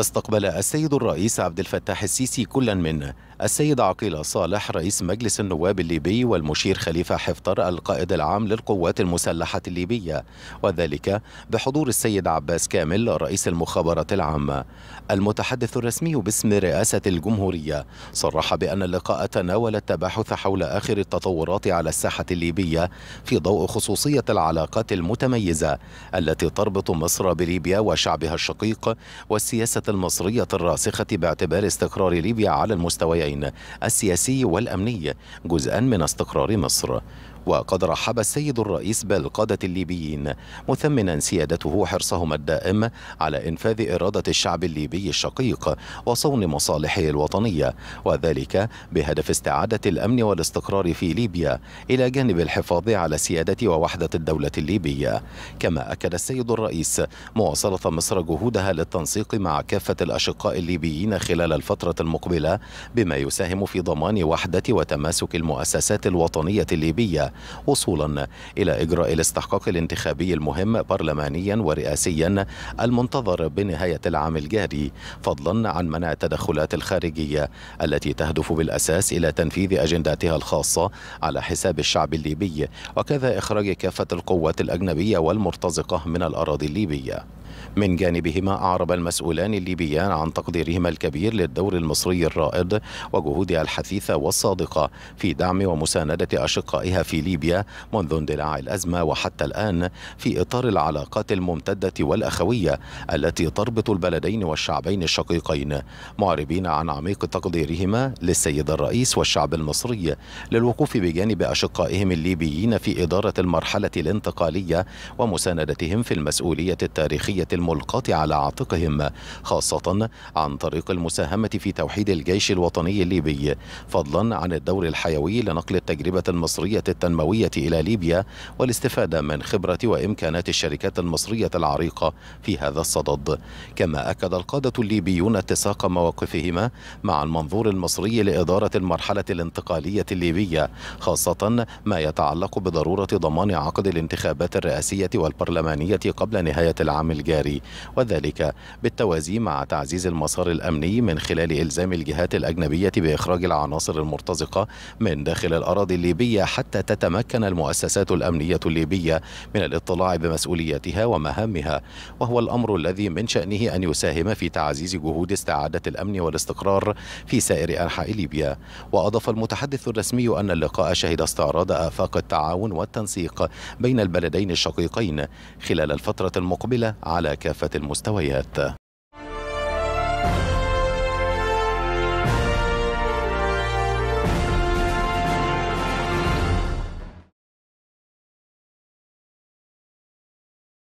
استقبل السيد الرئيس عبد الفتاح السيسي كلا من السيد عقيل صالح رئيس مجلس النواب الليبي والمشير خليفة حفتر القائد العام للقوات المسلحة الليبية وذلك بحضور السيد عباس كامل رئيس المخابرات العامة المتحدث الرسمي باسم رئاسة الجمهورية صرح بأن اللقاء تناول التباحث حول آخر التطورات على الساحة الليبية في ضوء خصوصية العلاقات المتميزة التي تربط مصر بليبيا وشعبها الشقيق والسياسة المصرية الراسخة باعتبار استقرار ليبيا على المستويين السياسي والأمني جزءا من استقرار مصر وقد رحب السيد الرئيس بالقادة الليبيين مثمنا سيادته حرصهم الدائم على إنفاذ إرادة الشعب الليبي الشقيق وصون مصالحه الوطنية وذلك بهدف استعادة الأمن والاستقرار في ليبيا إلى جانب الحفاظ على سيادة ووحدة الدولة الليبية كما أكد السيد الرئيس مواصلة مصر جهودها للتنسيق مع كافة الأشقاء الليبيين خلال الفترة المقبلة بما يساهم في ضمان وحدة وتماسك المؤسسات الوطنية الليبية وصولا إلى إجراء الاستحقاق الانتخابي المهم برلمانيا ورئاسيا المنتظر بنهاية العام الجاري فضلا عن منع التدخلات الخارجية التي تهدف بالأساس إلى تنفيذ أجنداتها الخاصة على حساب الشعب الليبي وكذا إخراج كافة القوات الأجنبية والمرتزقة من الأراضي الليبية من جانبهما أعرب المسؤولان الليبيان عن تقديرهما الكبير للدور المصري الرائد وجهودها الحثيثة والصادقة في دعم ومساندة أشقائها في ليبيا منذ اندلاع الأزمة وحتى الآن في إطار العلاقات الممتدة والأخوية التي تربط البلدين والشعبين الشقيقين معربين عن عميق تقديرهما للسيد الرئيس والشعب المصري للوقوف بجانب أشقائهم الليبيين في إدارة المرحلة الانتقالية ومساندتهم في المسؤولية التاريخية الملقاة على عاتقهم خاصة عن طريق المساهمة في توحيد الجيش الوطني الليبي فضلا عن الدور الحيوي لنقل التجربة المصرية التنموية إلى ليبيا والاستفادة من خبرة وإمكانات الشركات المصرية العريقة في هذا الصدد كما أكد القادة الليبيون اتساق مواقفهما مع المنظور المصري لإدارة المرحلة الانتقالية الليبية خاصة ما يتعلق بضرورة ضمان عقد الانتخابات الرئاسية والبرلمانية قبل نهاية العام الجاري الجاري وذلك بالتوازي مع تعزيز المسار الأمني من خلال إلزام الجهات الأجنبية بإخراج العناصر المرتزقة من داخل الأراضي الليبية حتى تتمكن المؤسسات الأمنية الليبية من الاطلاع بمسؤولياتها ومهامها وهو الأمر الذي من شأنه أن يساهم في تعزيز جهود استعادة الأمن والاستقرار في سائر أنحاء ليبيا وأضاف المتحدث الرسمي أن اللقاء شهد استعراض آفاق التعاون والتنسيق بين البلدين الشقيقين خلال الفترة المقبلة على على كافة المستويات